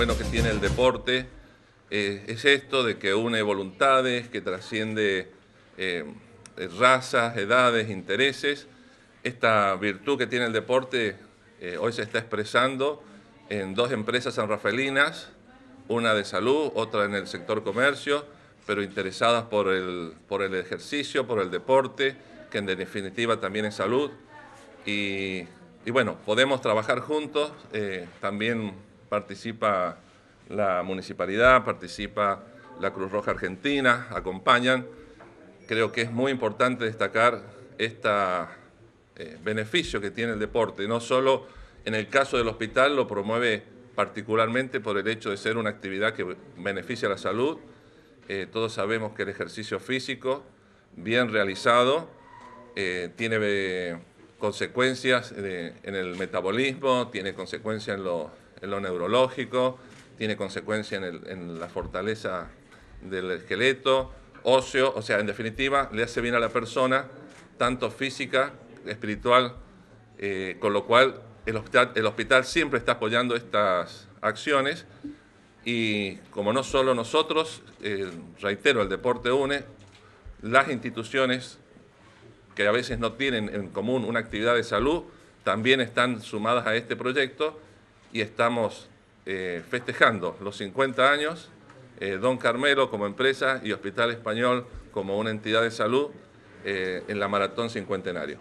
bueno que tiene el deporte eh, es esto de que une voluntades, que trasciende eh, razas, edades, intereses. Esta virtud que tiene el deporte eh, hoy se está expresando en dos empresas sanrafelinas, una de salud, otra en el sector comercio, pero interesadas por el, por el ejercicio, por el deporte, que en definitiva también es salud. Y, y bueno, podemos trabajar juntos, también participa la municipalidad, participa la Cruz Roja Argentina, acompañan. Creo que es muy importante destacar este beneficio que tiene el deporte, no solo en el caso del hospital lo promueve particularmente por el hecho de ser una actividad que beneficia la salud. Eh, todos sabemos que el ejercicio físico, bien realizado, eh, tiene consecuencias en el metabolismo, tiene consecuencias en los en lo neurológico, tiene consecuencia en, el, la fortaleza del esqueleto, óseo, o sea, en definitiva, le hace bien a la persona, tanto física, espiritual, eh, con lo cual el hospital, siempre está apoyando estas acciones y como no solo nosotros, eh, reitero, el deporte une, las instituciones que a veces no tienen en común una actividad de salud, también están sumadas a este proyecto y estamos eh, festejando los 50 años, eh, Don Carmelo como empresa y Hospital Español como una entidad de salud eh, en la Maratón Cincuentenario.